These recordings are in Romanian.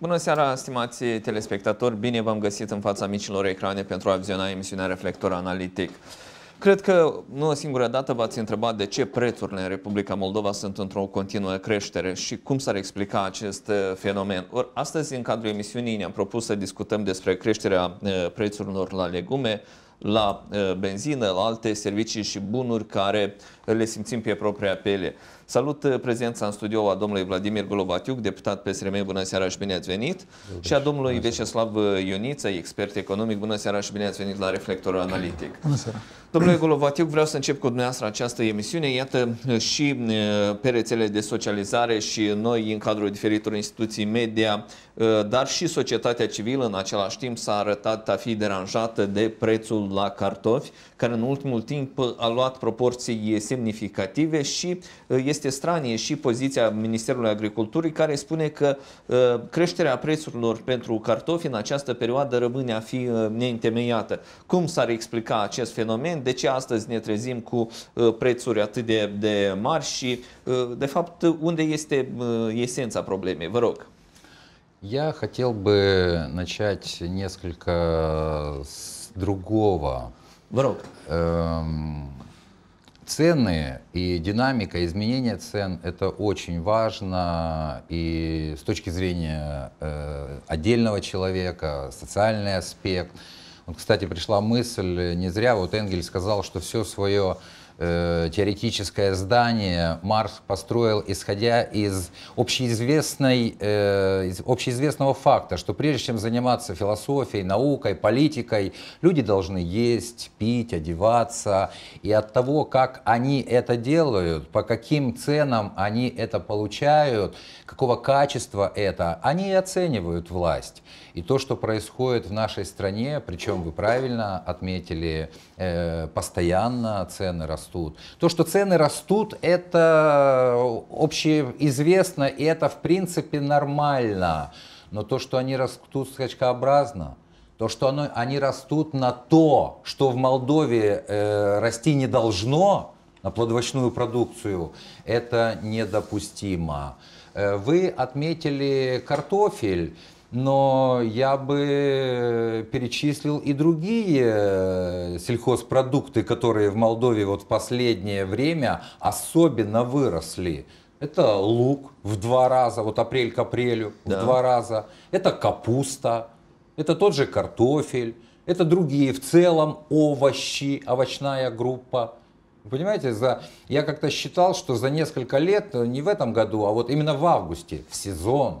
Bună seara, stimați telespectatori! Bine v-am găsit în fața micilor ecrane pentru a viziona emisiunea Reflector Analitic. Cred că nu o singură dată v-ați întrebat de ce prețurile în Republica Moldova sunt într-o continuă creștere și cum s-ar explica acest uh, fenomen. Or, astăzi, în cadrul emisiunii, ne-am propus să discutăm despre creșterea uh, prețurilor la legume, la uh, benzină, la alte servicii și bunuri care le simțim pe propria pele. Salut uh, prezența în studio a domnului Vladimir Golovatiuc, deputat PSRM, bună seara și bine ați venit, bună și a domnului Veceslav uh, Ioniță, expert economic, bună seara și bine ați venit la Reflectorul Analitic. Bună seara. Domnule Golovatiuc, vreau să încep cu dumneavoastră această emisiune. Iată uh, și pe rețele de socializare și noi în cadrul diferitor instituții media Uh, dar și societatea civilă în același timp s-a arătat a fi deranjată de prețul la cartofi, care în ultimul timp a luat proporții semnificative și uh, este stranie și poziția Ministerului Agriculturii care spune că uh, creșterea prețurilor pentru cartofi în această perioadă rămâne a fi neîntemeiată. Cum s-ar explica acest fenomen? De ce astăzi ne trezim cu prețuri atât de, de mari și, de fapt, unde este esența problemei? Vă rog. Я хотел бы начать несколько с другого. Вдруг. Эм, цены и динамика изменения цен – это очень важно и с точки зрения э, отдельного человека, социальный аспект. Вот, кстати, пришла мысль, не зря вот Энгель сказал, что все свое Э, теоретическое здание Марс построил, исходя из, общеизвестной, э, из общеизвестного факта, что прежде чем заниматься философией, наукой, политикой, люди должны есть, пить, одеваться. И от того, как они это делают, по каким ценам они это получают, какого качества это, они и оценивают власть. И то, что происходит в нашей стране, причем вы правильно отметили, э, постоянно цены растут. То, что цены растут, это общеизвестно, и это в принципе нормально. Но то, что они растут скачкообразно, то, что оно, они растут на то, что в Молдове э, расти не должно, на плодовочную продукцию, это недопустимо. Э, вы отметили картофель но я бы э, перечислил и другие э, сельхозпродукты, которые в Молдове вот в последнее время особенно выросли. Это лук в два раза, вот апрель к апрелю да. в два раза. Это капуста, это тот же картофель, это другие в целом овощи, овощная группа. Понимаете, за... я как-то считал, что за несколько лет, э, не в этом году, а вот именно в августе, в сезон,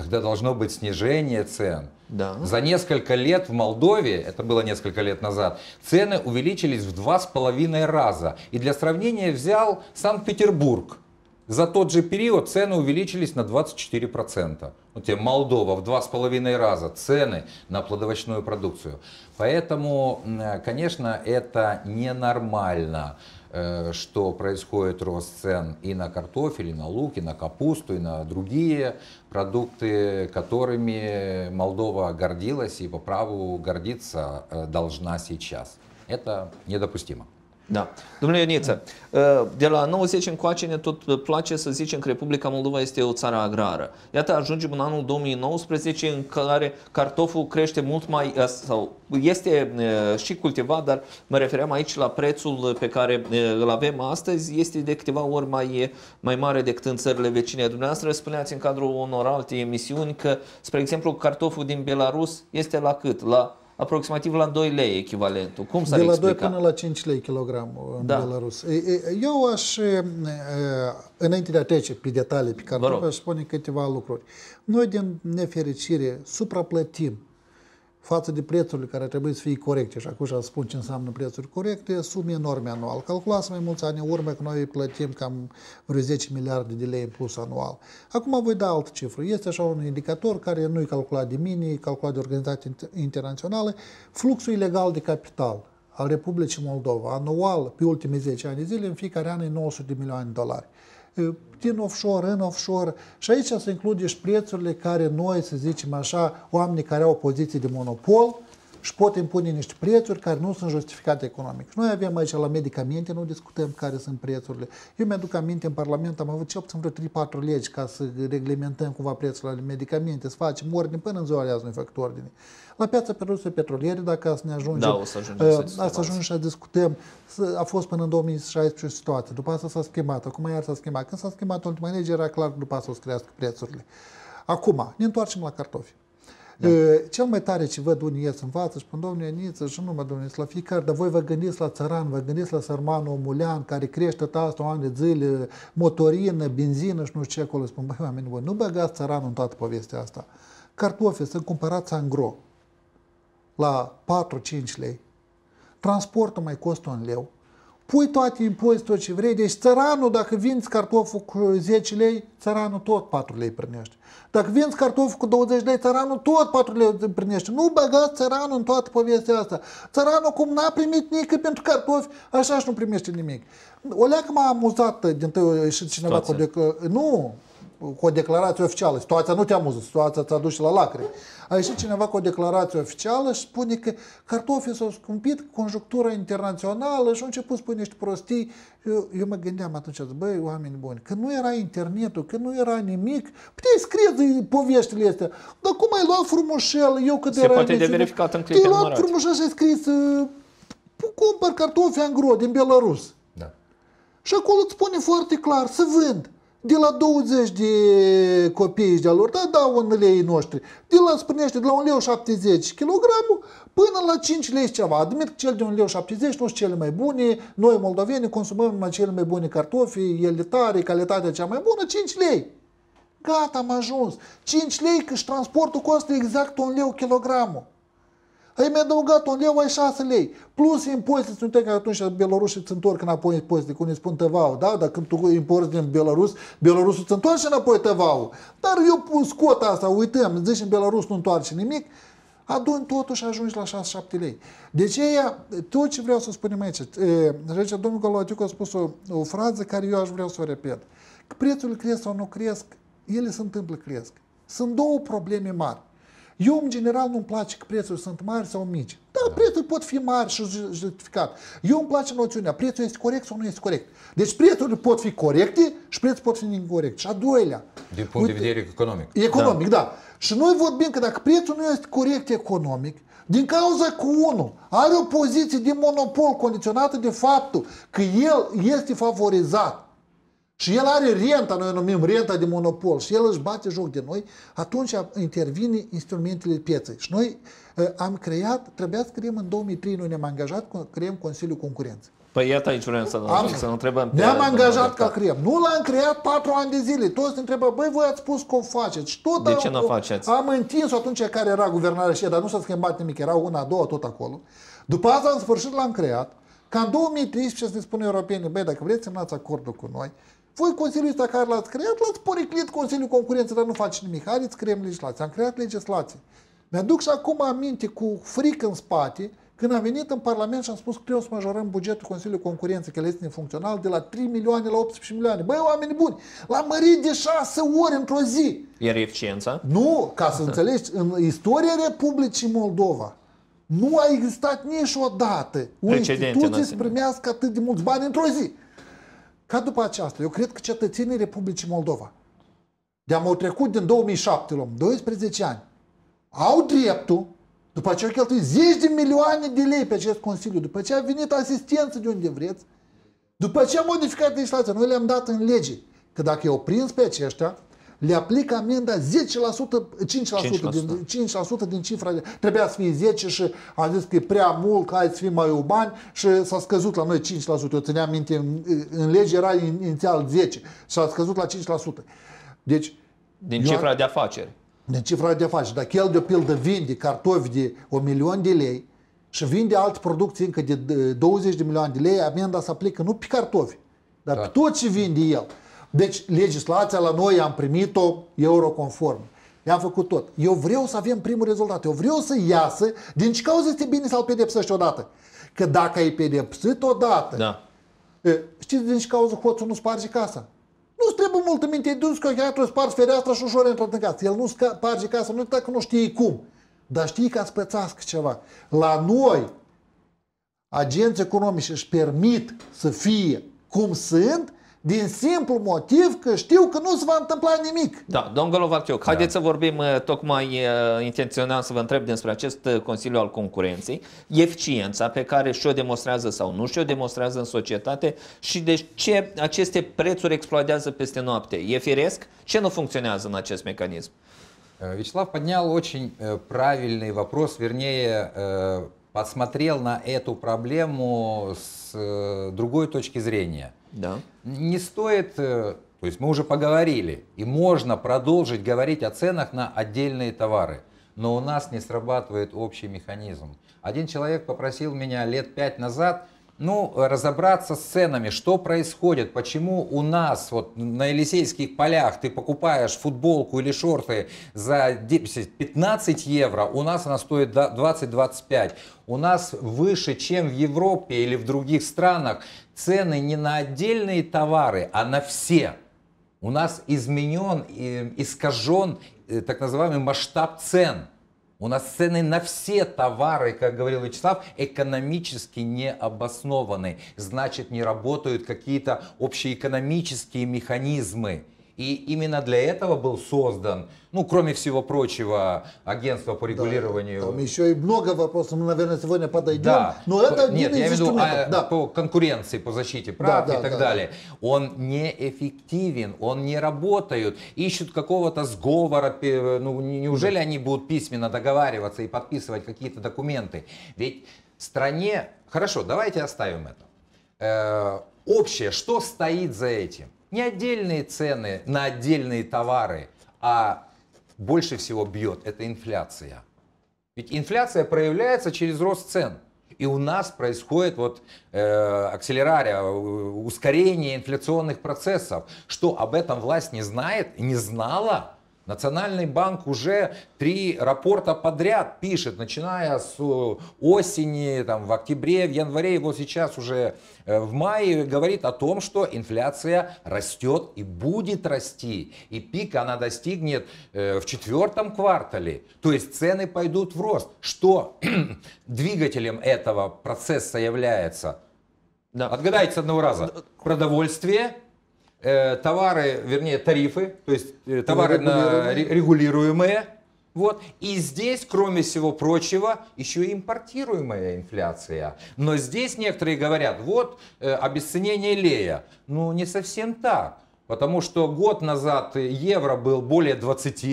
когда должно быть снижение цен. Да. За несколько лет в Молдове, это было несколько лет назад, цены увеличились в два с половиной раза. И для сравнения взял Санкт-Петербург. За тот же период цены увеличились на 24%. Вот тебе Молдова в два с половиной раза цены на плодовочную продукцию. Поэтому, э, конечно, это ненормально. Э, что происходит рост цен и на картофель, и на лук, и на капусту, и на другие продукты, которыми Молдова гордилась и по праву гордиться э, должна сейчас. Это недопустимо. Da. Domnule Ioniță, ă, de la 90 încoace ne tot place să zicem că Republica Moldova este o țară agrară. Iată, ajungem în anul 2019 în care cartoful crește mult mai, ă, sau este ă, și cultivat, dar mă refeream aici la prețul pe care îl avem astăzi, este de câteva ori mai, mai mare decât în țările vecine. Dumneavoastră spuneați în cadrul unor alte emisiuni că, spre exemplu, cartoful din Belarus este la cât? La aproximativ la 2 lei echivalentul. Cum s-ar De la explica? 2 până la 5 lei kilogram în da. Belarus. Eu aș, înainte de a trece pe detalii pe care aș spune câteva lucruri. Noi, din nefericire, supraplătim față de prețurile care trebuie să fie corecte. Și acum să spun ce înseamnă prețuri corecte, sume enorme anual. Calculați mai mulți ani în urmă că noi plătim cam vreo 10 miliarde de lei în plus anual. Acum voi da altă cifră. Este așa un indicator care nu e calculat de mine, e calculat de organizații internaționale, fluxul ilegal de capital al Republicii Moldova, anual, pe ultimii 10 ani de zile, în fiecare an e 900 de milioane de dolari din offshore în offshore și aici se include și prețurile care noi, să zicem așa, oamenii care au poziții de monopol, și pot impune niște prețuri care nu sunt justificate economic. Și noi avem aici la medicamente, nu discutăm care sunt prețurile. Eu mi-aduc aminte în Parlament, am avut cel puțin vreo 3-4 legi ca să reglementăm cumva prețul la medicamente, să facem ordine, până în ziua de azi nu fac ordine. La piața produselor petroliere, dacă să ne ajungem, da, o să ajungem uh, să, ajungem și să discutăm, a fost până în 2016 situație, după asta s-a schimbat, acum iar s-a schimbat. Când s-a schimbat ultima lege, era clar după asta o să crească prețurile. Acum, ne întoarcem la cartofi. Da. Cel mai tare ce văd unii ies în față și spun, domnule Niță, și nu mă domnule, la fiecare, dar voi vă gândiți la țăran, vă gândiți la sărmanul omulean care crește asta ani de zile, motorină, benzină și nu știu ce acolo. Spun, băi, oameni voi nu băgați țăranul în toată povestea asta. Cartofi sunt cumpărați angro la 4-5 lei. Transportul mai costă un leu pui toate impozite, tot ce vrei, deci țăranul, dacă vinzi cartoful cu 10 lei, țăranul tot 4 lei primește. Dacă vinzi cartoful cu 20 lei, țăranul tot 4 lei primește. Nu băgați țăranul în toată povestea asta. Țăranul cum n-a primit nici pentru cartofi, așa și nu primește nimic. O leacă m-a amuzat uh, din tău uh, și cineva cu... Nu, cu o declarație oficială. Situația nu te amuză, situația ți-a dus la lacre. A ieșit cineva cu o declarație oficială și spune că cartofii s-au scumpit, conjunctura internațională și au început să spune niște prostii. Eu, eu mă gândeam atunci, băi, oameni buni, că nu era internetul, că nu era nimic, puteai scrie poveștile astea. Dar cum ai luat frumușel, eu cât Se era poate de verificat în clip ai luat frumușel și ai scris, uh, cumpăr cartofi angro din Belarus. Da. Și acolo îți spune foarte clar, să vând de la 20 de copii de-a lor, da, da, un lei noștri, de la, spunește, de la un leu 70 kg până la 5 lei ceva. Admit că cel de un leu 70 nu sunt cele mai bune, noi moldoveni consumăm mai cele mai bune cartofi, ele tare, calitatea cea mai bună, 5 lei. Gata, am ajuns. 5 lei, că și transportul costă exact 1 leu kilogramul. Ai păi mi-a adăugat un leu, ai șase lei. Plus impozite, sunt că atunci belarușii îți întorc înapoi impozite, cum îi spun tăvau, da? Dar când tu importi din Belarus, Belarusul îți întoarce înapoi tăvau. Dar eu pun scot asta, uităm, zici în Belarus nu întoarce nimic, adun totuși ajungi la 6-7 lei. Deci ea, tot ce vreau să spunem aici, rege domnul Goloatiu a spus o, o frază care eu aș vrea să o repet. Că prețurile cresc sau nu cresc, ele se întâmplă cresc. Sunt două probleme mari. Eu, în general, nu-mi place că prețurile sunt mari sau mici. Da, da. prețurile pot fi mari și justificat. Eu îmi place noțiunea, prețul este corect sau nu este corect. Deci prețurile pot fi corecte și prețul pot fi incorrect. Și a doilea. Din punct uite, de vedere economic. Economic, da. da. Și noi vorbim că dacă prețul nu este corect economic, din cauza că unul are o poziție de monopol condiționată de faptul că el este favorizat și el are renta, noi o numim renta de monopol și el își bate joc de noi, atunci intervine instrumentele pieței. Și noi eh, am creat, trebuia să creăm în 2003, noi ne-am angajat, creăm Consiliul Concurenței. Păi iată aici vrem să, am, să întrebăm. Ne-am angajat ca creăm. Nu l-am creat patru ani de zile. Toți ne întrebă, băi, voi ați spus că o faceți. Și tot de ce nu faceți? Am întins atunci care era guvernarea și dar nu s-a schimbat nimic. Era una, două, tot acolo. După asta, în sfârșit, l-am creat. Ca în 2013 să ne spună europenii, băi, dacă vreți, semnați acordul cu noi voi, Consiliul ăsta care l-ați creat, l-ați poreclit Consiliul Concurenței, dar nu face nimic. Haideți, creăm legislație. Am creat legislație. Mi-aduc și acum aminte cu frică în spate când am venit în Parlament și am spus că trebuie să majorăm bugetul Consiliului Concurenței, că este funcțional, de la 3 milioane la 18 milioane. Băi, oameni buni, l-am mărit de 6 ori într-o zi. Iar eficiența? Nu, ca să înțelegi, în istoria Republicii Moldova nu a existat niciodată o instituție să primească atât de mulți bani într-o zi. Ca după aceasta, eu cred că cetățenii Republicii Moldova, de-am au trecut din 2007 luăm 12 ani, au dreptul, după ce au cheltuit zeci de milioane de lei pe acest Consiliu, după ce a venit asistență de unde vreți, după ce a modificat legislația, noi le-am dat în lege că dacă i prins pe aceștia, le aplică amenda 10%, 5%, 5%. 5% din cifra. Trebuia să fie 10 și a zis că e prea mult, că hai să fie mai bani și s-a scăzut la noi 5%. Eu țineam minte, în, în lege era inițial 10 și s a scăzut la 5%. Deci, din cifra am, de afaceri. Din cifra de afaceri. Dacă el, de o pildă, vinde cartofi de 1 milion de lei, și vinde alte producții încă de 20 de milioane de lei, amenda se aplică nu pe cartofi, dar da. pe tot ce vinde el. Deci legislația la noi am primit-o euroconform. I-am făcut tot. Eu vreau să avem primul rezultat. Eu vreau să iasă. Din ce cauză este bine să-l pedepsești odată? Că dacă ai pedepsit odată, da. știți din ce cauză hoțul nu sparge casa? Nu-ți trebuie multă minte, ai dus cochinatul, spargi fereastra și ușor intrat în casă. El nu sparge casa, nu dacă nu știi cum. Dar știi că ați pățească ceva. La noi, agenții economici își permit să fie cum sunt, din simplu motiv că știu că nu se va întâmpla nimic. Da, domnul Golovarciuc, da. haideți să vorbim, uh, tocmai uh, intenționam să vă întreb despre acest uh, Consiliu al Concurenței, eficiența pe care și-o demonstrează sau nu și-o demonstrează în societate și de deci, ce aceste prețuri explodează peste noapte. E firesc? Ce nu funcționează în acest mecanism? Э, Вячеслав поднял очень э, правильный вопрос, вернее, э, посмотрел на эту проблему с другой точки зрения – Да. Не стоит, э, то есть мы уже поговорили, и можно продолжить говорить о ценах на отдельные товары, но у нас не срабатывает общий механизм. Один человек попросил меня лет пять назад ну, разобраться с ценами, что происходит, почему у нас вот на Елисейских полях ты покупаешь футболку или шорты за 10, 15 евро, у нас она стоит 20-25. У нас выше, чем в Европе или в других странах, цены не на отдельные товары, а на все. У нас изменен, искажен э, так называемый масштаб цен. У нас цены на все товары, как говорил Вячеслав, экономически не обоснованы. Значит, не работают какие-то общеэкономические механизмы. И именно для этого был создан, ну, кроме всего прочего, агентство по регулированию. Да, там еще и много вопросов, мы, наверное, сегодня подойдем. Да. Но это один Нет, из я имею в виду а, да. по конкуренции, по защите прав да, да, и так да, далее. Да. Он неэффективен, он не работает. Ищут какого-то сговора. Ну, неужели да. они будут письменно договариваться и подписывать какие-то документы? Ведь стране... Хорошо, давайте оставим это. Э, общее, что стоит за этим? не отдельные цены на отдельные товары, а больше всего бьет, это инфляция. Ведь инфляция проявляется через рост цен. И у нас происходит вот э, акселерария, ускорение инфляционных процессов. Что об этом власть не знает, не знала? Национальный банк уже три рапорта подряд пишет, начиная с э, осени, там, в октябре, в январе, его вот сейчас уже э, в мае говорит о том, что инфляция растет и будет расти. И пик она достигнет э, в четвертом квартале. То есть цены пойдут в рост. Что двигателем этого процесса является? Да. Отгадайте с одного раза. Продовольствие, Э, товары, вернее, тарифы, то есть э, товары на регулируемые. Вот. И здесь, кроме всего прочего, еще и импортируемая инфляция. Но здесь некоторые говорят, вот э, обесценение лея. Ну, не совсем так. Потому что год назад евро был более 20. Э,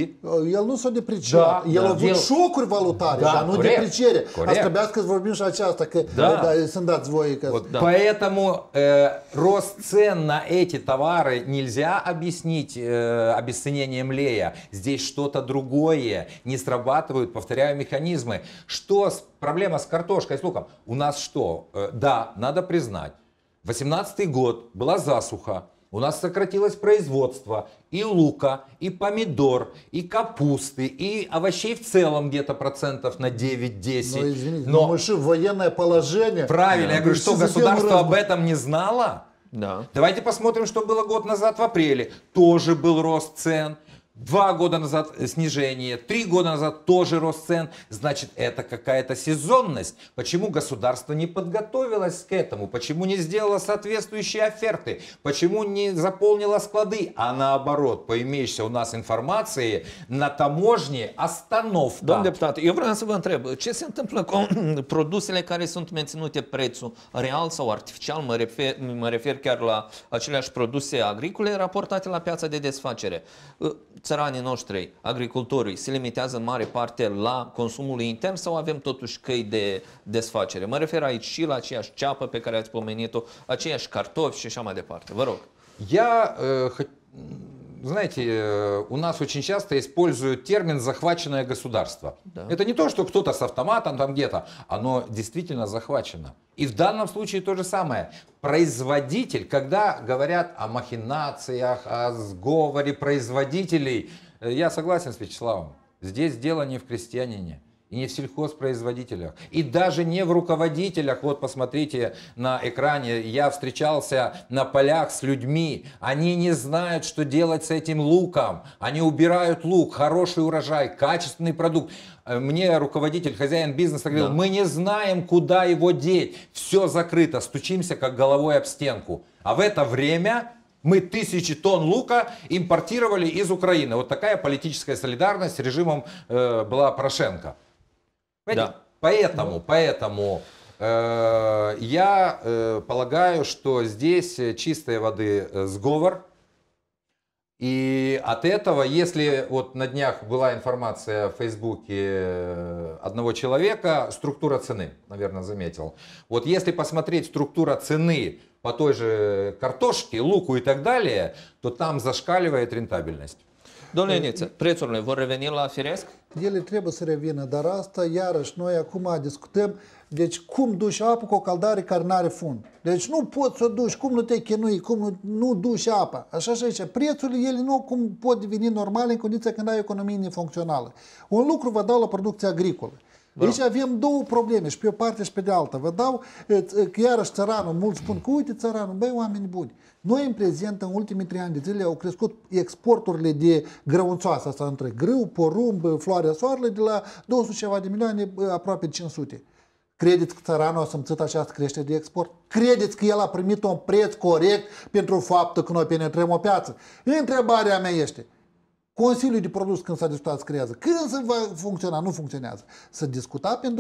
я, ну, s-a depreciat. я El da. a avut El... șocuri valutare, da, dar nu corect, depreciere. Corect. Asta trebuiască să vorbim și aceasta, că da. Вот, да. Поэтому э, рост цен на эти товары нельзя объяснить э, обесценением лея. Здесь что-то другое. Не срабатывают, повторяю, механизмы. Что с, проблема с картошкой, с луком? У нас что? Э, да, надо признать. 18 год была засуха. У нас сократилось производство и лука, и помидор, и капусты, и овощей в целом где-то процентов на 9-10. Но, ну, извините, но ну, мы же в военное положение. Правильно, да. я говорю, что государство раз... об этом не знало? Да. Давайте посмотрим, что было год назад в апреле. Тоже был рост цен Два года назад снижение, три года назад тоже рост цен. Значит, это какая-то сезонность. Почему государство не подготовилось к этому? Почему не сделало соответствующие оферты? Почему не заполнило склады? А наоборот, по имеющейся у нас информации, на таможне остановка. Domn deputat, я vreau să vă întreb, ce se întâmplă cu produsele care sunt menținute prețul real sau artificial? Mă refer, mă refer chiar la aceleași produse agricole raportate la piața de desfacere. țăranii noștri, agricultorii, se limitează în mare parte la consumul intern sau avem totuși căi de desfacere? Mă refer aici și la aceeași ceapă pe care ați pomenit-o, aceiași cartofi și așa mai departe. Vă rog. Я знаете, э, у нас очень часто используют термин «захваченное государство». Да. Это не то, что кто-то с автоматом там где-то, оно действительно захвачено. И в данном случае то же самое. Производитель, когда говорят о махинациях, о сговоре производителей, э, я согласен с Вячеславом, здесь дело не в крестьянине и не в сельхозпроизводителях, и даже не в руководителях. Вот посмотрите на экране, я встречался на полях с людьми, они не знают, что делать с этим луком. Они убирают лук, хороший урожай, качественный продукт. Э, мне руководитель, хозяин бизнеса говорил, да. мы не знаем, куда его деть. Все закрыто, стучимся как головой об стенку. А в это время мы тысячи тонн лука импортировали из Украины. Вот такая политическая солидарность с режимом э, была Порошенко. Да. Поэтому, ну. поэтому э, я э, полагаю, что здесь чистой воды э, сговор. И от этого, если вот на днях была информация в Фейсбуке э, одного человека, структура цены, наверное, заметил. Вот если посмотреть структура цены по той же картошке, луку и так далее, то там зашкаливает рентабельность. Domnule Niță, prețurile vor reveni ele trebuie să revină, dar asta iarăși noi acum discutăm, deci cum duci apă cu o caldare care nu are fund? Deci nu poți să o duci, cum nu te chinui, cum nu, nu duci apa? Așa și aici. prețul ele nu cum pot deveni normale în condiția când ai economie nefuncțională. Un lucru vă dau la producția agricolă. Deci avem două probleme, și pe o parte și pe de alta. Vă dau, iarăși țăranul, mulți spun că uite țăranul, băi oameni buni, noi în prezent, în ultimii trei ani de zile, au crescut exporturile de grăunțoasă, asta între grâu, porumb, floarea soarele, de la 200 ceva de milioane, aproape 500. Credeți că țăranul a simțit această creștere de export? Credeți că el a primit un preț corect pentru faptul că noi penetrăm o piață? Întrebarea mea este, Consiliul de produs când s-a discutat se creează. Când se va funcționa? Nu funcționează. S-a discutat în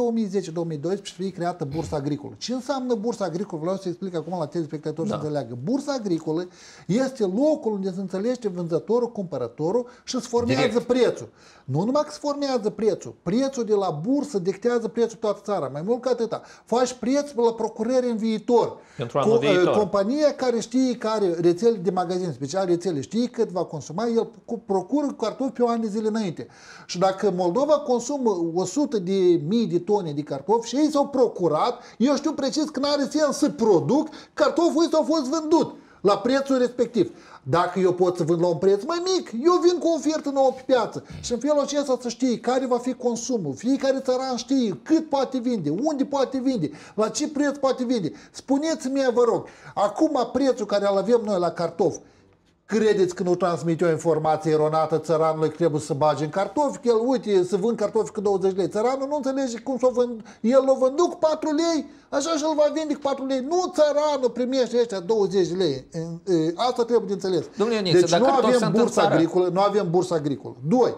2010-2012 și fie creată bursa agricolă. Ce înseamnă bursa agricolă? Vreau să explic acum la telespectatori da. să înțeleagă. Bursa agricolă este locul unde se înțelege vânzătorul, cumpărătorul și se formează Direct. prețul. Nu numai că se formează prețul. Prețul de la bursă dictează prețul toată țara. Mai mult ca atâta. Faci preț la procurări în viitor. Pentru anul Co- ă, viitor. Compania care știe care rețele de magazin, special rețele, știe cât va consuma, el procură cartofi pe o an de zile înainte. Și dacă Moldova consumă 100 de mii de tone de cartofi și ei s-au procurat, eu știu precis că n are sens să produc, cartoful ăsta a fost vândut la prețul respectiv. Dacă eu pot să vând la un preț mai mic, eu vin cu o ofertă nouă pe piață. Și în felul acesta să știi care va fi consumul. Fiecare țăran știe cât poate vinde, unde poate vinde, la ce preț poate vinde. Spuneți-mi, vă rog, acum prețul care îl avem noi la cartofi, Credeți că nu transmite o informație eronată țăranului că trebuie să bage în cartofi, că el, uite, să vând cartofi cu 20 lei. Țăranul nu înțelege cum să o vând, el l-o vândut cu 4 lei, așa și-l va vinde cu 4 lei. Nu țăranul primește ăștia 20 lei. Asta trebuie de înțeles. Domnule deci nu avem bursa agricolă, nu avem bursă agricolă. Doi,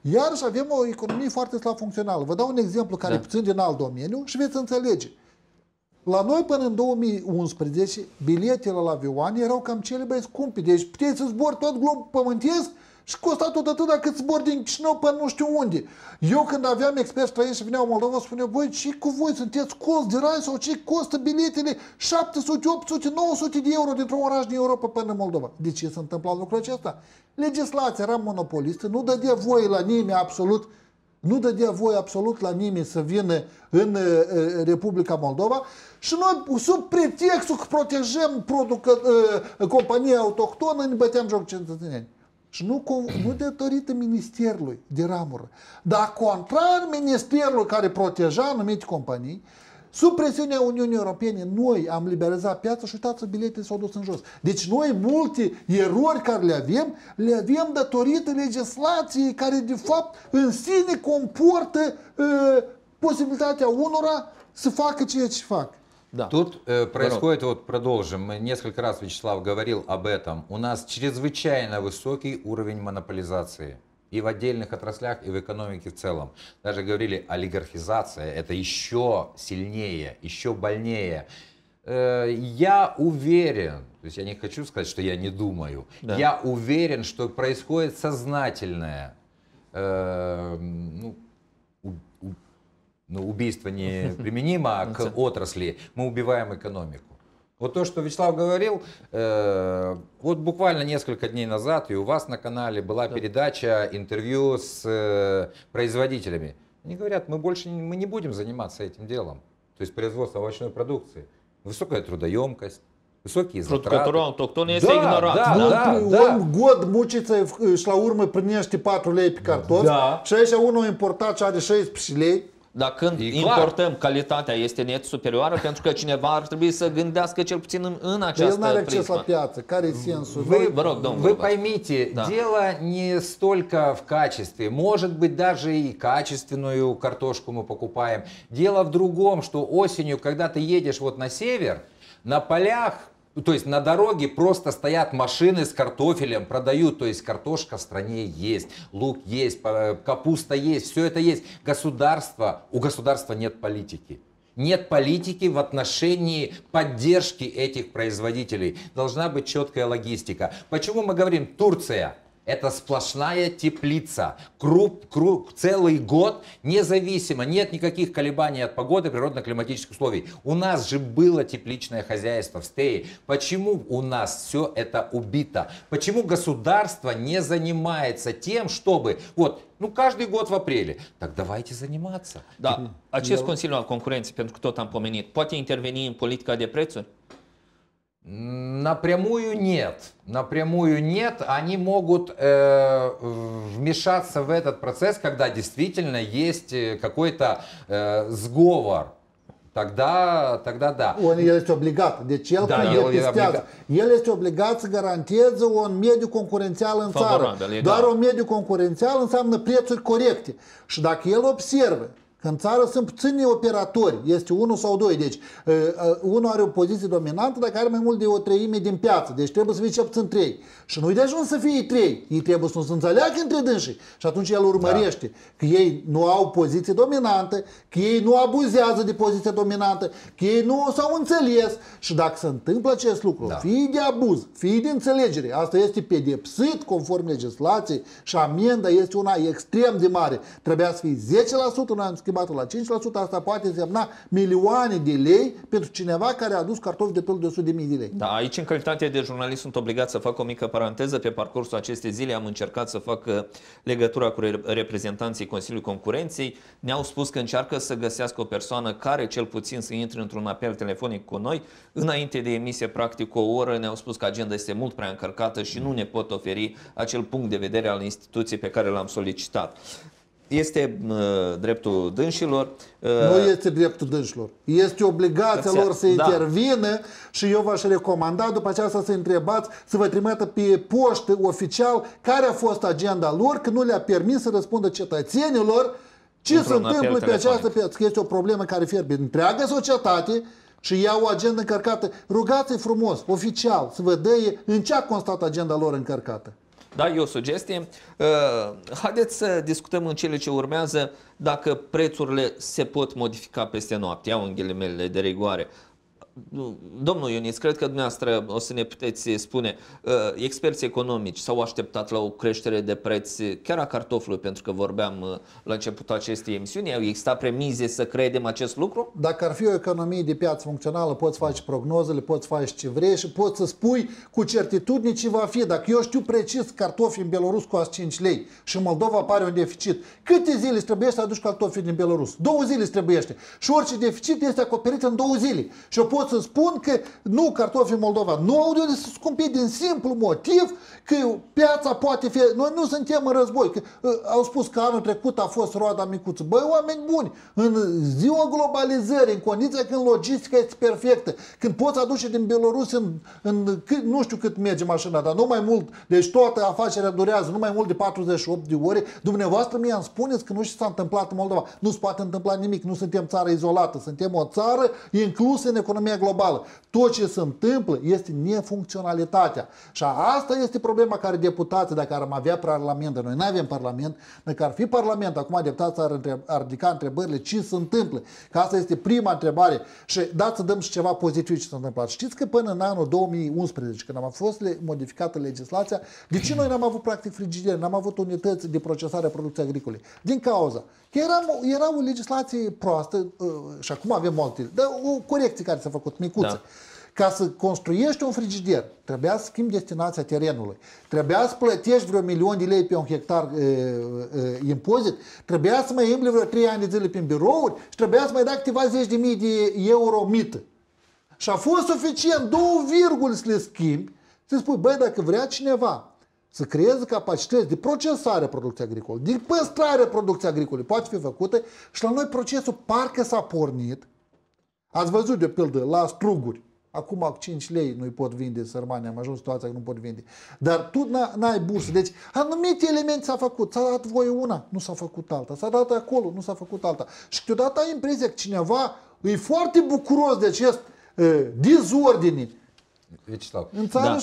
iarăși avem o economie foarte slab funcțională. Vă dau un exemplu care da. puțin din alt domeniu și veți înțelege. La noi până în 2011 biletele la avioane erau cam cele mai scumpe. Deci puteai să zbori tot globul pământesc și costa tot atât dacă zbori din Chișinău până nu știu unde. Eu când aveam experți străini și veneau în Moldova, spuneau, voi ce cu voi sunteți cost de rai sau ce costă biletele 700, 800, 900 de euro dintr-un oraș din Europa până în Moldova. De ce s-a întâmplat lucrul acesta? Legislația era monopolistă, nu dădea voie la nimeni absolut nu dădea voie absolut la nimeni să vină în eh, eh, Republica Moldova și noi, sub pretextul că protejăm producă, ă, compania autohtonă, ne băteam joc cetățenii. Și nu, nu datorită ministerului de ramură, dar contrar ministerului care proteja anumite companii, Sub presiunea Uniunii Europene, noi am liberalizat piața și uitați biletele s-au dus în jos. Deci noi multe erori care le avem, le avem datorită legislației care de fapt în sine comportă uh, posibilitatea unora să facă ceea ce fac. Да. Тут э, происходит, Ворот. вот продолжим, мы несколько раз Вячеслав говорил об этом, у нас чрезвычайно высокий уровень монополизации и в отдельных отраслях, и в экономике в целом. Даже говорили, олигархизация это еще сильнее, еще больнее. Э, я уверен, то есть я не хочу сказать, что я не думаю, да. я уверен, что происходит сознательное, э, ну, ну, убийство не применимо а к отрасли, мы убиваем экономику. Вот то, что Вячеслав говорил, э, вот буквально несколько дней назад и у вас на канале была да. передача, интервью с э, производителями. Они говорят, мы больше не, мы не будем заниматься этим делом, то есть производство овощной продукции. Высокая трудоемкость, высокие затраты. которого кто не есть да, игнорант. Ну, да, да, да, он да. год мучится в э, шаурмы принести 4 лei картофель. да. și aici unul importat și Dar când e importăm, clar. calitatea este net superioară, pentru că cineva ar trebui să gândească cel puțin în, în această El n-are acces la piață. Care e sensul? Вы, Вы, рог, вы поймите, да. дело не столько в качестве. Может быть, даже и качественную картошку мы покупаем. Дело в другом, что осенью, когда ты едешь вот на север, на полях то есть на дороге просто стоят машины с картофелем, продают, то есть картошка в стране есть, лук есть, капуста есть, все это есть. Государство, у государства нет политики. Нет политики в отношении поддержки этих производителей. Должна быть четкая логистика. Почему мы говорим Турция? Это сплошная теплица. Круп, круп, целый год, независимо, нет никаких колебаний от погоды, природно-климатических условий. У нас же было тепличное хозяйство в стее. Почему у нас все это убито? Почему государство не занимается тем, чтобы вот ну, каждый год в апреле? Так давайте заниматься. Да. А Consiliu al Concurenței, pentru că tot am pomenit, poate interveni în Напрямую нет. Напрямую нет. Они могут э, вмешаться в этот процесс, когда действительно есть какой-то э, сговор. Тогда, тогда да. Он есть облигат. Deci el da, când el testează, el este obligat să garanteze un mediu concurențial în țară. Doar un mediu concurențial înseamnă prețuri corecte. Și dacă el observă Că în țară sunt puțini operatori, este unul sau doi. Deci, uh, unul are o poziție dominantă dacă are mai mult de o treime din piață. Deci trebuie să fie cel puțin trei. Și nu-i de ajuns să fie trei. Ei trebuie să nu se înțeleagă între dânsii. Și atunci el urmărește da. că ei nu au poziție dominantă, că ei nu abuzează de poziția dominantă, că ei nu s-au înțeles. Și dacă se întâmplă acest lucru, da. fie de abuz, fie de înțelegere, asta este pedepsit conform legislației și amenda este una extrem de mare. Trebuia să fie 10% în schimbată la 5%, asta poate însemna milioane de lei pentru cineva care a adus cartofi de tot de 100 de mii de lei. Da, aici în calitate de jurnalist sunt obligat să fac o mică paranteză. Pe parcursul acestei zile am încercat să fac uh, legătura cu reprezentanții Consiliului Concurenței. Ne-au spus că încearcă să găsească o persoană care cel puțin să intre într-un apel telefonic cu noi. Înainte de emisie, practic o oră, ne-au spus că agenda este mult prea încărcată și nu ne pot oferi acel punct de vedere al instituției pe care l-am solicitat. Este uh, dreptul dânșilor. Uh, nu este dreptul dânșilor. Este obligația lor să da. intervină și eu v-aș recomanda după aceasta să întrebați, să vă trimită pe poștă oficial care a fost agenda lor, că nu le-a permis să răspundă cetățenilor ce se întâmplă pe această piață. Că este o problemă care fierbe întreaga societate, și iau o agenda încărcată. Rugați frumos, oficial, să vă dăie în ce a constat agenda lor încărcată. Da, e o sugestie. Uh, haideți să discutăm în cele ce urmează dacă prețurile se pot modifica peste noapte, Iau în ghilimele de rigoare. Domnul Ionis, cred că dumneavoastră o să ne puteți spune, uh, experții economici s-au așteptat la o creștere de preț chiar a cartofului, pentru că vorbeam uh, la începutul acestei emisiuni, au existat premize să credem acest lucru? Dacă ar fi o economie de piață funcțională, poți face prognozele, poți face ce vrei și poți să spui cu certitudine ce va fi. Dacă eu știu precis cartofii în Belarus coastă 5 lei și în Moldova apare un deficit, câte zile trebuie să aduci cartofii din Belarus? Două zile trebuie. Și orice deficit este acoperit în două zile. Și eu pot pot să spun că nu cartofii Moldova nu au de unde să scumpi din simplu motiv că piața poate fi... Noi nu suntem în război. Că, uh, au spus că anul trecut a fost roada micuță. Băi, oameni buni, în ziua globalizării, în condiția când logistica este perfectă, când poți aduce din Belarus în, în nu știu cât merge mașina, dar nu mai mult, deci toată afacerea durează nu mai mult de 48 de ore, dumneavoastră mi-am spuneți că nu știu ce s-a întâmplat în Moldova. Nu se poate întâmpla nimic, nu suntem țară izolată, suntem o țară inclusă în economia global. Tot ce se întâmplă este nefuncționalitatea. Și asta este problema care deputații, dacă ar avea parlament, noi nu avem parlament, dacă ar fi parlament, acum deputații ar, întreb, ar ridica întrebările ce se întâmplă. Că asta este prima întrebare. Și dați să dăm și ceva pozitiv ce s-a întâmplat. Știți că până în anul 2011, când am fost modificată legislația, de ce noi n-am avut practic frigider? n-am avut unități de procesare a producției agricole? Din cauza că era, era o legislație proastă uh, și acum avem multe, dar o corecție care s-a făcut micuță. Da ca să construiești un frigider, trebuia să schimbi destinația terenului, trebuia să plătești vreo milion de lei pe un hectar e, e, impozit, trebuia să mai îmbli vreo 3 ani de zile prin birouri și trebuia să mai dai câteva zeci de mii de euro mită. Și a fost suficient, două virguli să le schimbi, să spui, băi, dacă vrea cineva să creeze capacități de procesare a producției agricole, de păstrare a producției agricole, poate fi făcută și la noi procesul parcă s-a pornit. Ați văzut, de pildă, la struguri Acum 5 lei nu-i pot vinde sărmanii, am ajuns situația că nu pot vinde. Dar tu n-ai bursă. Deci anumite elemente s-a făcut. S-a dat voie una, nu s-a făcut alta. S-a dat acolo, nu s-a făcut alta. Și câteodată ai impresia că cineva e foarte bucuros de acest э, дезордине. Вячеслав, да.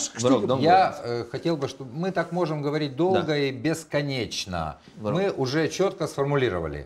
Брок, я э, хотел бы, чтобы мы так можем говорить долго да. и бесконечно. Брок. Мы уже четко сформулировали.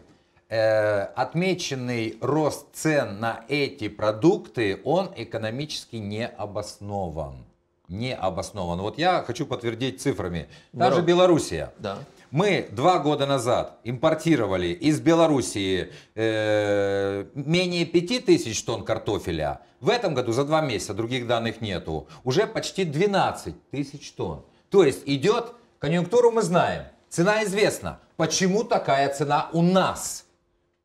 Э, отмеченный рост цен на эти продукты, он экономически не обоснован. Не обоснован. Вот я хочу подтвердить цифрами. Даже же Белоруссия. Да. Мы два года назад импортировали из Белоруссии э, менее 5000 тонн картофеля. В этом году за два месяца, других данных нету, уже почти 12 тысяч тонн. То есть идет, конъюнктуру мы знаем, цена известна. Почему такая цена у нас?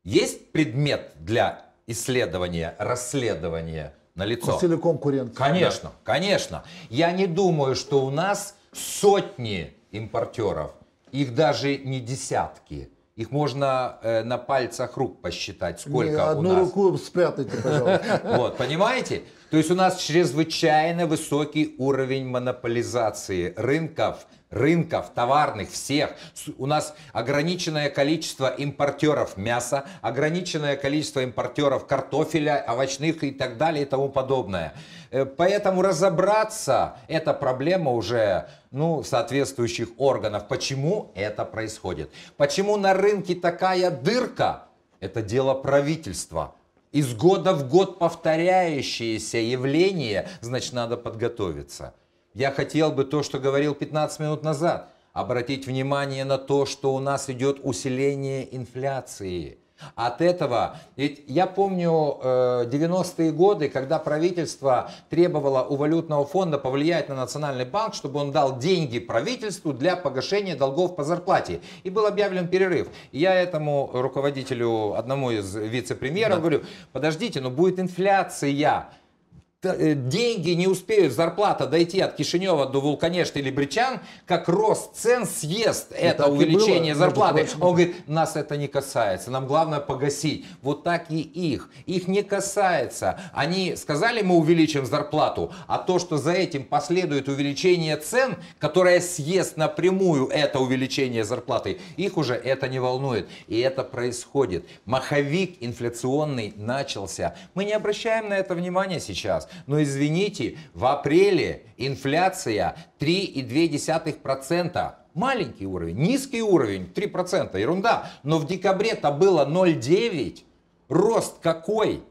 Есть предмет для исследования, расследования на лицо. Целиком конкурент. Конечно, да. конечно. Я не думаю, что у нас сотни импортеров, их даже не десятки. Их можно э, на пальцах рук посчитать, сколько не, одну у нас. Одну руку спрятайте, пожалуйста. Вот, понимаете? То есть у нас чрезвычайно высокий уровень монополизации рынков, рынков товарных всех. У нас ограниченное количество импортеров мяса, ограниченное количество импортеров картофеля, овощных и так далее и тому подобное. Э, поэтому разобраться эта проблема уже ну, соответствующих органов. Почему это происходит? Почему на рынке такая дырка? Это дело правительства из года в год повторяющееся явление, значит, надо подготовиться. Я хотел бы то, что говорил 15 минут назад, обратить внимание на то, что у нас идет усиление инфляции – от этого, ведь я помню 90-е э, годы, когда правительство требовало у валютного фонда повлиять на Национальный банк, чтобы он дал деньги правительству для погашения долгов по зарплате. И был объявлен перерыв. И я этому руководителю, одному из вице-премьеров да. говорю, подождите, но будет инфляция. Э, деньги не успеют, зарплата дойти от Кишинева до Вулканешта или Бричан, как рост цен съест ну, и это увеличение было, зарплаты. Он говорит, нас это не касается, нам главное погасить. Вот так и их. Их не касается. Они сказали, мы увеличим зарплату, а то, что за этим последует увеличение цен, которое съест напрямую это увеличение зарплаты, их уже это не волнует. И это происходит. Маховик инфляционный начался. Мы не обращаем на это внимания сейчас. Но извините, в апреле инфляция 3,2%. Маленький уровень, низкий уровень, 3%, ерунда. Но в декабре-то было 0,9. Рост какой?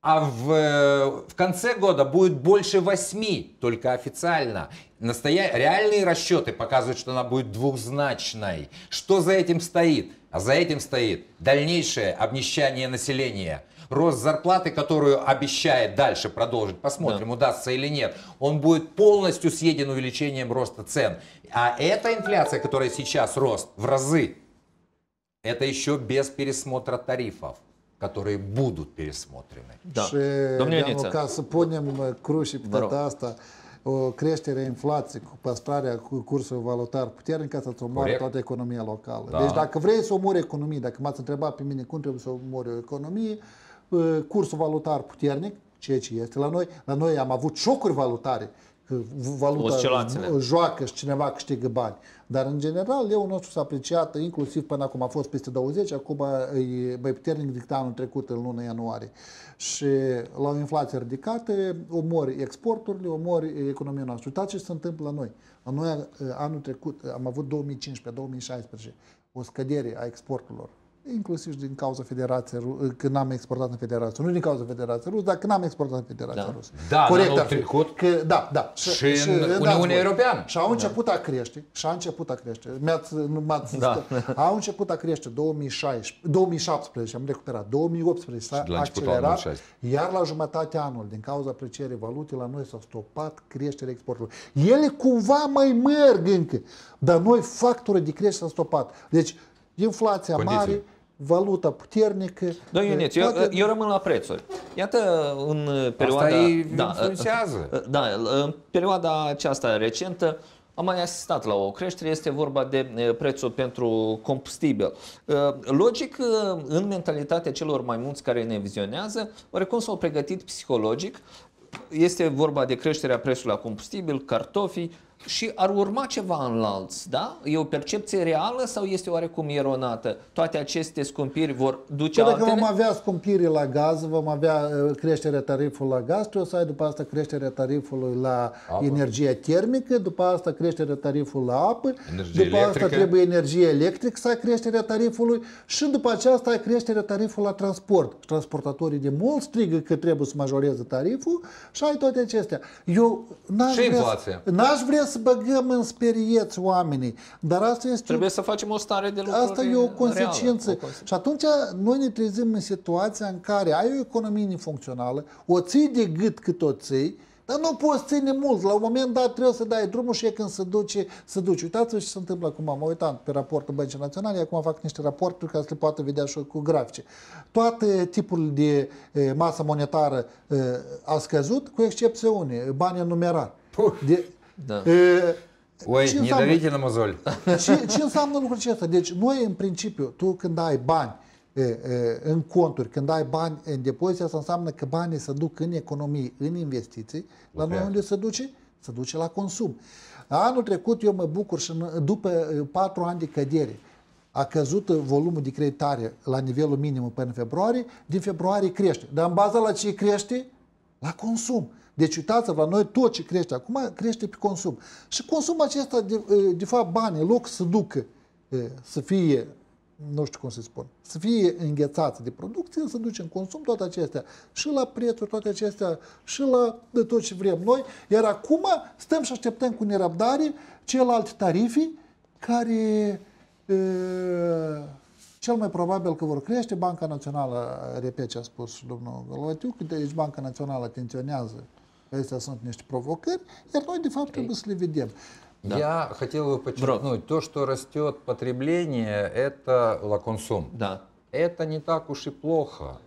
а в, э, в конце года будет больше 8, только официально. Настоя... Реальные расчеты показывают, что она будет двухзначной. Что за этим стоит? А за этим стоит дальнейшее обнищание населения – рост зарплаты, которую обещает дальше продолжить, посмотрим, да. удастся или нет, он будет полностью съеден увеличением роста цен. А эта инфляция, которая сейчас рост в разы, это еще без пересмотра тарифов которые будут пересмотрены. Да. Domniuniță. Ca să punem crușii pe toată asta, o creștere inflației cu păstrarea cu cursul valutar puternic ca să omoare toată economia locală. Da. Deci dacă vrei să omori economie, dacă m-ați întrebat pe mine cum trebuie să omori o economie, cursul valutar puternic, ceea ce este la noi. La noi am avut șocuri valutare, valuta joacă și cineva câștigă bani. Dar în general leu nostru s-a apreciat, inclusiv până acum a fost peste 20, acum e mai puternic decât anul trecut în luna ianuarie. Și la o inflație ridicată omori exporturile, omori economia noastră. Uitați ce se întâmplă la noi. La noi anul trecut am avut 2015-2016 o scădere a exporturilor inclusiv din cauza Federației Rusă, când am exportat în Federația Nu din cauza Federației Rusă, dar când am exportat în Federația da. Rusă. Da, Corect, anul trecut. Că, da, da. Și, și, și în da, Uniunea da, Europeană. Și au da. început da. a crește, și a început a crește. Mi-ați, mi-ați da. Au început a crește 2016, 2017, am recuperat, 2018 s-a accelerat, iar la jumătatea anului, din cauza aprecierii valutei, la noi s-a stopat creșterea exportului. Ele cumva mai merg încă, dar noi factorul de creștere s-a stopat. Deci, inflația mare, valuta puternică. Da, eu toate... eu, eu rămân la prețuri. Iată, în perioada... Asta da, influențează. Da, în perioada aceasta recentă, am mai asistat la o creștere, este vorba de prețul pentru combustibil. Logic, în mentalitatea celor mai mulți care ne vizionează, oricum s-au pregătit psihologic, este vorba de creșterea prețului la combustibil, cartofii, și ar urma ceva în lanț, da? E o percepție reală sau este oarecum eronată? Toate aceste scumpiri vor duce păi altele? dacă vom avea scumpiri la gaz, vom avea uh, creșterea tarifului la gaz, tu o să ai după asta creșterea tarifului la apă. energie termică, după asta creșterea tarifului la apă, energie după electrică. asta trebuie energie electrică să ai creșterea tarifului și după aceasta ai creșterea tarifului la transport. Transportatorii de mult strigă că trebuie să majoreze tariful și ai toate acestea. Eu n-aș vrea, N-aș vrea să băgăm în sperieți oamenii. Dar asta este... Trebuie o... să facem o stare de lucruri Asta e o consecință. Reală, o consecință. Și atunci noi ne trezim în situația în care ai o economie nefuncțională, o ții de gât cât o ții, dar nu poți ține mult. La un moment dat trebuie să dai drumul și e când se duce, se duce. Uitați-vă ce se întâmplă acum. Mă uitam pe raportul Băncii Naționale, acum fac niște raporturi ca să le poată vedea și cu grafice. Toate tipul de masă monetară a scăzut, cu unii, banii numerar. De, da. Oi, ce ne dăriți la mozol. Ce, ce înseamnă lucrul acesta? Deci noi, în principiu, tu când ai bani în conturi, când ai bani în depozite, asta înseamnă că banii se duc în economii, în investiții, la noi unde se duce? Se duce la consum. Anul trecut eu mă bucur și după patru ani de cădere, a căzut volumul de creditare la nivelul minim până în februarie, din februarie crește. Dar în baza la ce crește? La consum. Deci uitați-vă, la noi tot ce crește acum crește pe consum. Și consumul acesta, de, de fapt, banii, loc să ducă, să fie, nu știu cum să spun, să fie înghețați de producție, să duce în consum toate acestea. Și la prețuri, toate acestea, și la de tot ce vrem noi. Iar acum stăm și așteptăm cu nerăbdare celelalte tarife care e, cel mai probabil că vor crește. Banca Națională, repet ce a spus domnul Galoatiu, că deci Banca Națională atenționează Astea sunt niște provocări, iar noi, de fapt, trebuie să le vedem. Да. Я хотел бы подчеркнуть, Брод. то, что растет потребление, это лаконсум. Да. Это не так уж и плохо,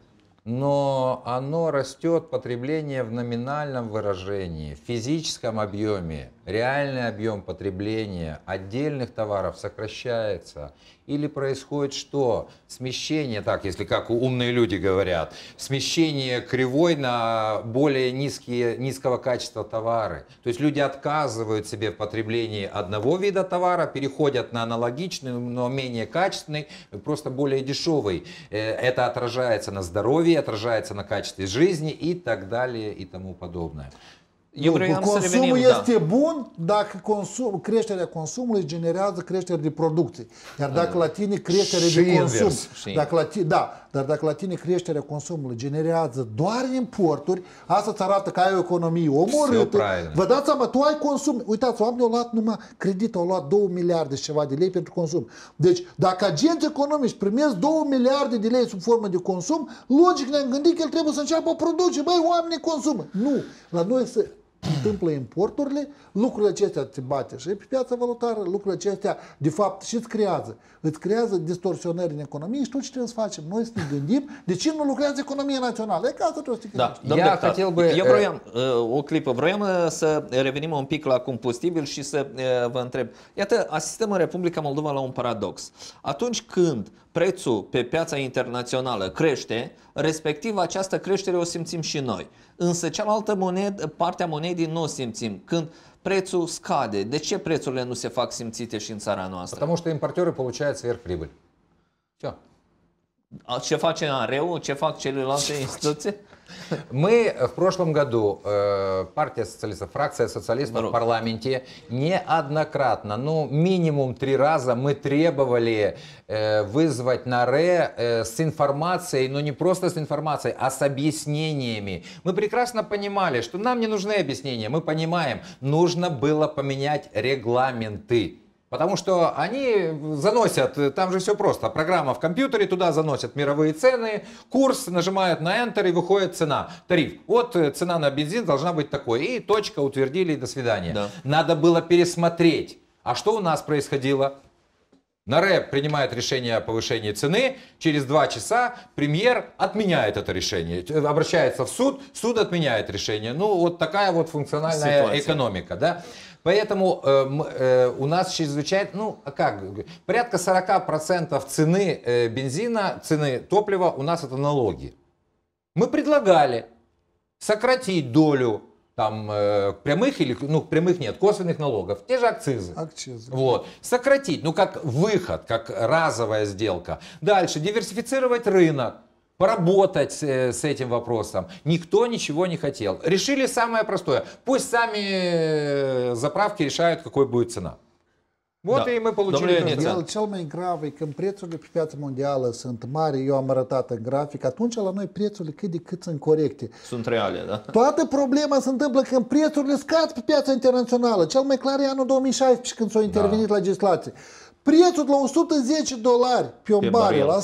но оно растет потребление в номинальном выражении, в физическом объеме, реальный объем потребления отдельных товаров сокращается. Или происходит что? Смещение, так, если как умные люди говорят, смещение кривой на более низкие, низкого качества товары. То есть люди отказывают себе в потреблении одного вида товара, переходят на аналогичный, но менее качественный, просто более дешевый. Э, это отражается на здоровье, отражается на качестве жизни и так далее и тому подобное. Eu vreau consumul revenim, da. este da. bun dacă consum, creșterea consumului generează creștere de producție. Iar da, da. dacă la tine creșterea și de consum, dacă la tine, da, dar dacă la tine creșterea consumului generează doar importuri, asta îți arată că ai o economie omorâtă. Vă dați seama, tu ai consum. Uitați, oamenii au luat numai credit, au luat 2 miliarde și ceva de lei pentru consum. Deci, dacă agenți economici primesc 2 miliarde de lei sub formă de consum, logic ne-am gândit că el trebuie să înceapă o produce. Băi, oamenii consumă. Nu, la noi se întâmplă importurile, lucrurile acestea te bate și pe piața valutară, lucrurile acestea, de fapt, și îți creează. Îți creează distorsionări în economie și tot ce trebuie să facem. Noi să ne gândim de ce nu lucrează economia națională. E ca asta trebuie să te da, Ia, deputat, bă, Eu vroiam, uh, o clipă, vroiam uh, să revenim un pic la combustibil și să uh, vă întreb. Iată, asistăm în Republica Moldova la un paradox. Atunci când prețul pe piața internațională crește, respectiv această creștere o simțim și noi. Însă cealaltă monedă, partea monedii nu o simțim. Când prețul scade, de ce prețurile nu se fac simțite și în țara noastră? Pentru păi că импортеры получают сверхприбыль. Ce? Ce face AREU? Ce fac celelalte instituții? Мы э, в прошлом году, э, партия социалистов, фракция социалистов Народ. в парламенте неоднократно, ну минимум три раза мы требовали э, вызвать Наре э, с информацией, но не просто с информацией, а с объяснениями. Мы прекрасно понимали, что нам не нужны объяснения, мы понимаем, нужно было поменять регламенты. Потому что они заносят, э, там же все просто, программа в компьютере, туда заносят мировые цены, курс, нажимают на Enter и выходит цена, тариф. Вот э, цена на бензин должна быть такой. И точка, утвердили, и до свидания. Да. Надо было пересмотреть. А что у нас происходило? НАРЭП принимает решение о повышении цены, через два часа премьер отменяет это решение, э, обращается в суд, суд отменяет решение. Ну, вот такая вот функциональная Ситуация. экономика. Да? Поэтому э, э, у нас чрезвычайно, ну а как, порядка 40% цены э, бензина, цены топлива у нас это налоги. Мы предлагали сократить долю там э, прямых или ну прямых нет косвенных налогов те же акцизы акцизы вот сократить ну как выход как разовая сделка дальше диверсифицировать рынок поработать с этим вопросом. Никто ничего не хотел. Решили самое простое. Пусть сами заправки решают, какой будет цена. Вот da. и мы получили Domnule El cel mai grav e când prețurile pe piața mondială sunt mari, eu am arătat în grafic, atunci la noi prețurile cât de cât sunt corecte. Sunt reale, da? Toată problema se întâmplă când prețurile scad pe piața internațională. Cel mai clar e anul 2016 când s-a intervenit da. legislație. Prețul la 110 dolari pe un pe baril, A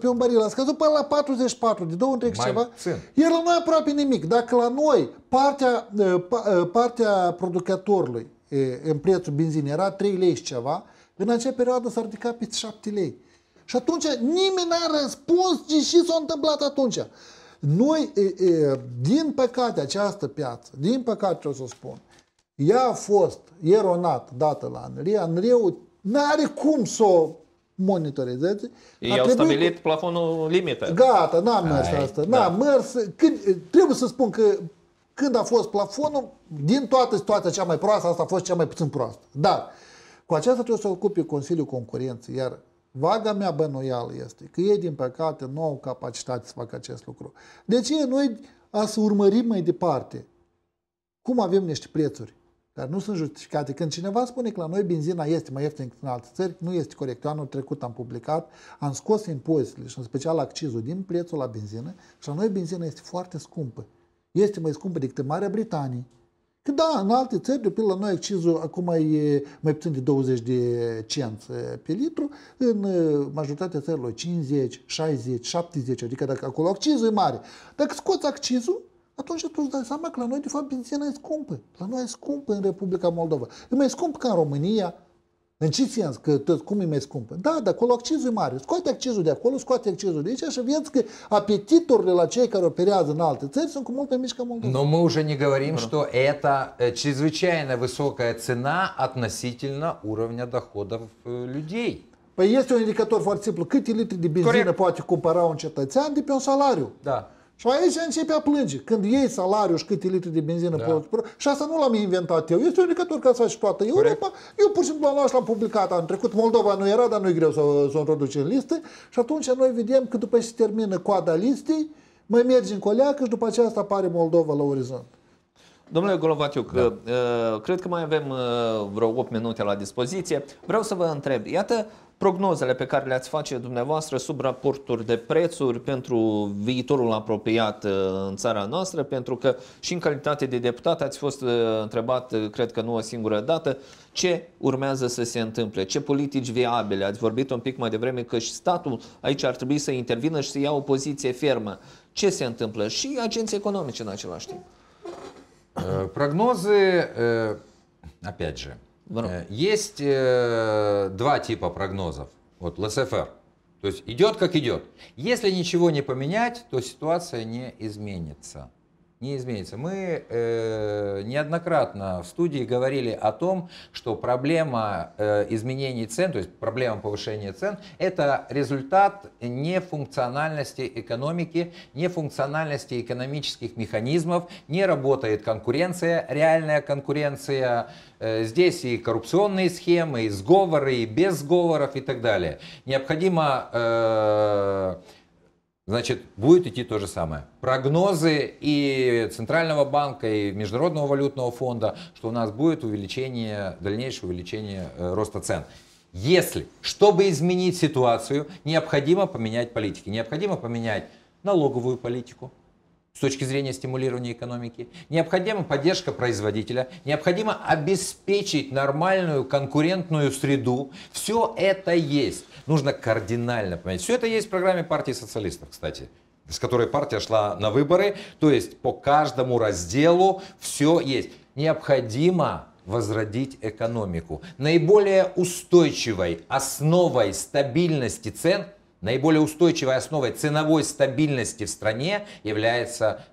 pe un baril a scăzut până la 44, de două întreg ceva. El nu aproape nimic. Dacă la noi partea, partea producătorului în prețul benzinei era 3 lei și ceva, în acea perioadă s-a ridicat pe 7 lei. Și atunci nimeni n-a răspuns ce și s-a întâmplat atunci. Noi, din păcate, această piață, din păcate ce o să spun, ea a fost eronat dată la Anrie. Anriu nu are cum să o monitorizeze. Ei au stabilit cu... plafonul limită. Gata, n-am mers asta. N-am da. mers. Când, trebuie să spun că când a fost plafonul, din toată situația cea mai proastă, asta a fost cea mai puțin proastă. Dar cu aceasta trebuie să ocupe Consiliul Concurenței, iar Vaga mea bănuială este că ei, din păcate, nu au capacitate să facă acest lucru. deci, noi a să urmărim mai departe cum avem niște prețuri dar nu sunt justificate. Când cineva spune că la noi benzina este mai ieftină decât în alte țări, nu este corect. Eu anul trecut am publicat, am scos impozitele și în special accizul din prețul la benzină și la noi benzina este foarte scumpă. Este mai scumpă decât în Marea Britanie. Că da, în alte țări, de la noi accizul acum e mai puțin de 20 de cenți pe litru, în majoritatea țărilor 50, 60, 70, adică dacă acolo accizul e mare. Dacă scoți accizul, atunci tu îți dai seama că la noi, de fapt, benzina e scumpă. La noi e scumpă în Republica Moldova. E mai scump ca în România. În deci ce sens? Că tot cum e mai scumpă? Da, dar acolo accizul e mare. Scoate accizul de acolo, scoate accizul de aici și vedeți că apetiturile la cei care operează în alte țări sunt cu mult mai mici ca Moldova. Но мы уже не говорим, что это чрезвычайно высокая цена относительно уровня доходов людей. Păi este un indicator foarte simplu. Câte litri de benzină Corect. poate cumpăra un cetățean de pe un salariu? Da. Și aici începe a plânge. Când iei salariul și câte litri de benzină da. poți... Și asta nu l-am inventat eu. Este un indicator care s-a și toată Europa. Corect. Eu pur și simplu am luat și l-am publicat anul trecut. Moldova nu era, dar nu e greu să o, să o introduce în listă. Și atunci noi vedem că după ce se termină coada listei, mai mergi în coleacă și după aceea asta apare Moldova la orizont. Domnule Golovatiu, da. Uh, cred că mai avem uh, vreo 8 minute la dispoziție. Vreau să vă întreb, iată prognozele pe care le-ați face dumneavoastră sub raporturi de prețuri pentru viitorul apropiat uh, în țara noastră, pentru că și în calitate de deputat ați fost întrebat, cred că nu o singură dată, ce urmează să se întâmple, ce politici viabile. Ați vorbit un pic mai devreme că și statul aici ar trebui să intervină și să ia o poziție fermă. Ce se întâmplă? Și agenții economice în același timp. Э, прогнозы, э, опять же, э, есть два типа прогнозов. Вот ЛСФР. То есть идет как идет. Если ничего не поменять, то ситуация не изменится не изменится. Мы э, неоднократно в студии говорили о том, что проблема э, изменений цен, то есть проблема повышения цен, это результат нефункциональности экономики, нефункциональности экономических механизмов, не работает конкуренция, реальная конкуренция. Э, здесь и коррупционные схемы, и сговоры, и без сговоров и так далее. Необходимо... Э, Значит, будет идти то же самое. Прогнозы и Центрального банка, и Международного валютного фонда, что у нас будет увеличение, дальнейшее увеличение э, роста цен. Если, чтобы изменить ситуацию, необходимо поменять политики, необходимо поменять налоговую политику, с точки зрения стимулирования экономики. Необходима поддержка производителя, необходимо обеспечить нормальную конкурентную среду. Все это есть. Нужно кардинально поменять. Все это есть в программе партии социалистов, кстати с которой партия шла на выборы. То есть по каждому разделу все есть. Необходимо возродить экономику. Наиболее устойчивой основой стабильности цен Наиболее устойчивой основой ценовой стабильности в стране является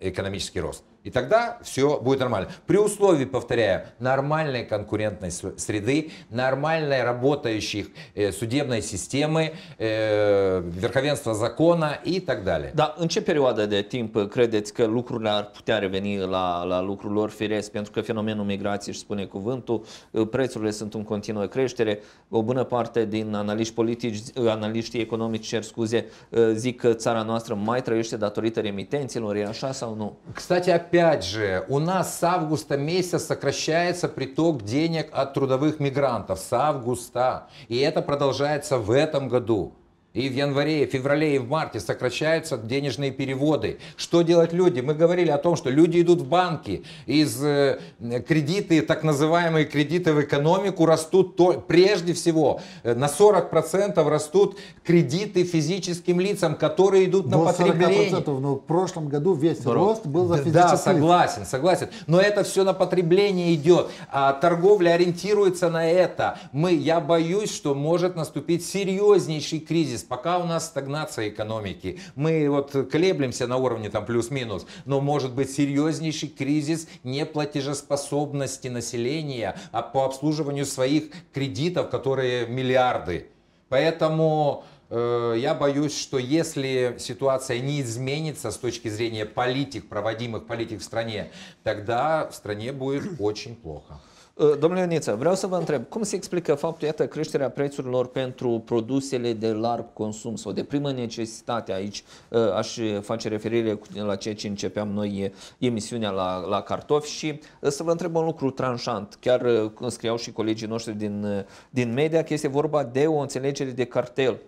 экономический рост. И тогда все будет нормально. При условии, повторяю, нормальной конкурентной среды, нормальной работающей э, судебной системы, э, верховенства закона и так далее. Da, în ce perioadă de timp credeți că lucrurile ar putea reveni la, la lucrul lor firesc? Pentru că fenomenul migrației își spune cuvântul, prețurile sunt în continuă creștere, o bună parte din analiști politici, analiștii economici, cer scuze, zic că țara noastră mai trăiește datorită remitenților, e așa sau nu? Кстати, опять же, у нас с августа месяца сокращается приток денег от трудовых мигрантов. С августа. И это продолжается в этом году и в январе, и в феврале, и в марте сокращаются денежные переводы. Что делать люди? Мы говорили о том, что люди идут в банки, из э, кредиты, так называемые кредиты в экономику растут то, прежде всего э, на 40% растут кредиты физическим лицам, которые идут До на потребление. 40%, но в прошлом году весь Здорово. рост был за физических Да, согласен, лиц. согласен. Но это все на потребление идет. А торговля ориентируется на это. Мы, я боюсь, что может наступить серьезнейший кризис пока у нас стагнация экономики. Мы вот колеблемся на уровне там плюс-минус, но может быть серьезнейший кризис неплатежеспособности населения а по обслуживанию своих кредитов, которые миллиарды. Поэтому э, я боюсь, что если ситуация не изменится с точки зрения политик, проводимых политик в стране, тогда в стране будет очень плохо. Uh, domnule Ioniță, vreau să vă întreb, cum se explică faptul, iată, creșterea prețurilor pentru produsele de larg consum sau de primă necesitate aici, uh, aș face referire la ceea ce începeam noi emisiunea la, la cartofi și uh, să vă întreb un lucru tranșant, chiar scriau și colegii noștri din, din media că este vorba de o înțelegere de cartel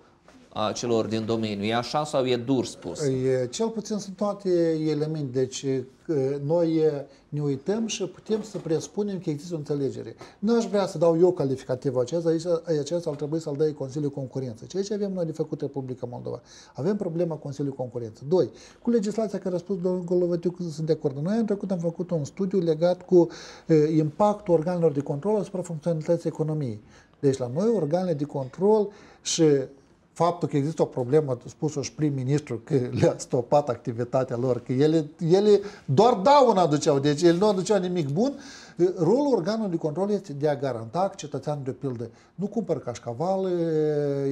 a celor din domeniu. E așa sau e dur spus? Păi, e, cel puțin sunt toate elemente. Deci noi ne uităm și putem să presupunem că există o înțelegere. Nu aș vrea să dau eu calificativul acesta, aici, acesta ar trebui să-l dai Consiliul Concurență. Ceea ce avem noi de făcut Republica Moldova. Avem problema Consiliului Concurență. Doi, cu legislația care a spus domnul Golovătiu că sunt de acord. Noi în trecut am făcut un studiu legat cu impactul organelor de control asupra funcționalității economiei. Deci la noi organele de control și faptul că există o problemă spus-o și prim-ministru că le-a stopat activitatea lor, că ele, ele doar dauna aduceau, deci ele nu aduceau nimic bun, Rolul organului de control este de a garanta că cetățeanul, de pildă, nu cumpără cașcaval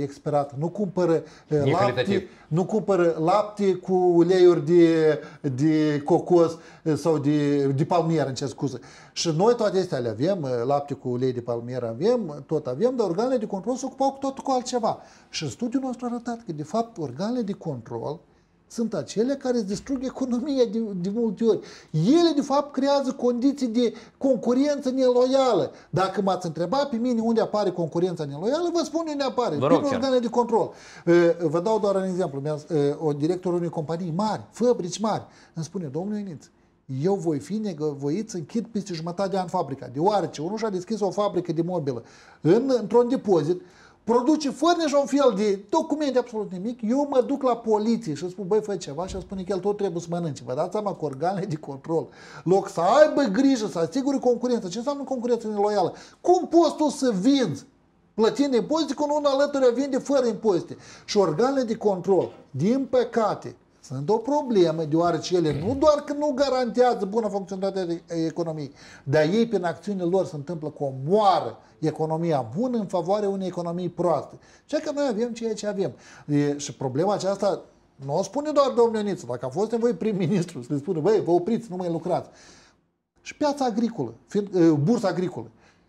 expirat, nu cumpără, lapte, nu cumpără lapte cu uleiuri de, de cocos sau de, de palmier, în ce scuze. Și noi toate astea le avem, lapte cu ulei de palmier avem, tot avem, dar organele de control se ocupau tot cu altceva. Și studiul nostru a arătat că, de fapt, organele de control sunt acele care distrug economia de, de multe ori. Ele, de fapt, creează condiții de concurență neloială. Dacă m-ați întrebat pe mine unde apare concurența neloială, vă spun unde apare. Vă rog, prin organele de control. Uh, vă dau doar un exemplu. Uh, o director unei companii mari, fabrici mari, îmi spune, domnule iniț, eu voi fi negăvoit să închid peste jumătate de an fabrica, deoarece unul și-a deschis o fabrică de mobilă în, într-un depozit, produce fără niciun fel de documente, absolut nimic, eu mă duc la poliție și spun, băi, fă ceva și spune că el tot trebuie să mănânce. Vă dați seama că organele de control, loc să aibă grijă, să asigure concurență. Ce înseamnă concurență neloială? Cum poți tu să vinzi plătind impozite când unul alături vinde fără impozite? Și organele de control, din păcate, sunt o problemă, deoarece ele nu doar că nu garantează bună funcționare a economiei, dar ei prin acțiunile lor se întâmplă o moară economia bună în favoarea unei economii proaste. Ceea că noi avem ceea ce avem. E, și problema aceasta nu o spune doar domnul Ioniță, dacă a fost nevoie prim-ministru să le spună, băi, vă opriți, nu mai lucrați. Și piața agricolă, bursa agricolă.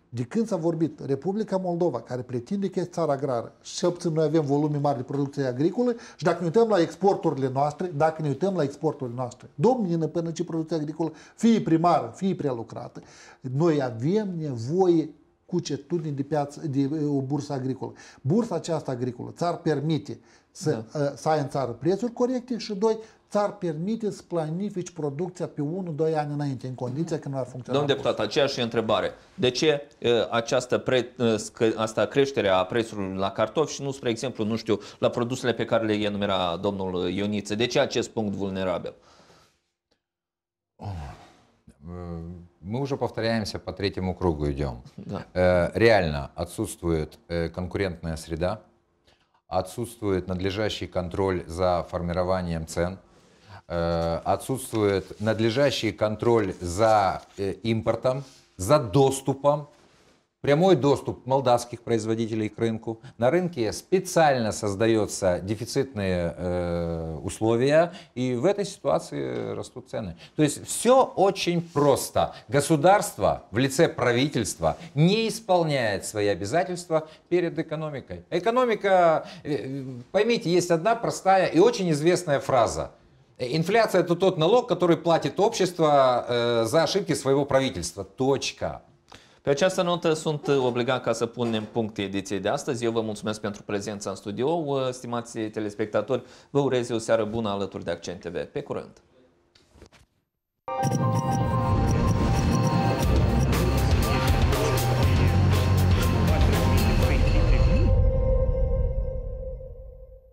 De când s-a vorbit Republica Moldova, care pretinde că este țara agrară, și obțin noi avem volume mari de producție agricolă, și dacă ne uităm la exporturile noastre, dacă ne uităm la exporturile noastre, domnină până ce producția agricolă, fie primară, fie prelucrată, noi avem nevoie cu certitudine de, piață, de o bursă agricolă. Bursa aceasta agricolă țar permite să, da. Uh, să ai în țară prețuri corecte și, doi, ți-ar permite să planifici producția pe 1-2 ani înainte, în condiția că nu ar funcționa. Domnul deputat, aceeași întrebare. De ce această pre, asta creștere a prețului la cartofi și nu, spre exemplu, nu știu, la produsele pe care le enumera domnul Ioniță? De ce acest punct vulnerabil? Мы уже повторяемся, по третьему кругу идем. Да. Реально отсутствует конкурентная среда, отсутствует надлежащий контроль за формированием цен. Э, отсутствует надлежащий контроль за э, импортом, за доступом, прямой доступ молдавских производителей к рынку. На рынке специально создаются дефицитные э, условия, и в этой ситуации растут цены. То есть все очень просто. Государство в лице правительства не исполняет свои обязательства перед экономикой. Экономика, э, поймите, есть одна простая и очень известная фраза – Инфляция – это тот налог, который платит общество э, за ошибки своего правительства. Точка. Pe această notă sunt obligat ca să punem punct ediției de astăzi. Eu vă mulțumesc pentru prezența în studio. Stimați telespectatori, vă urez o seară bună alături de Accent TV. Pe curând!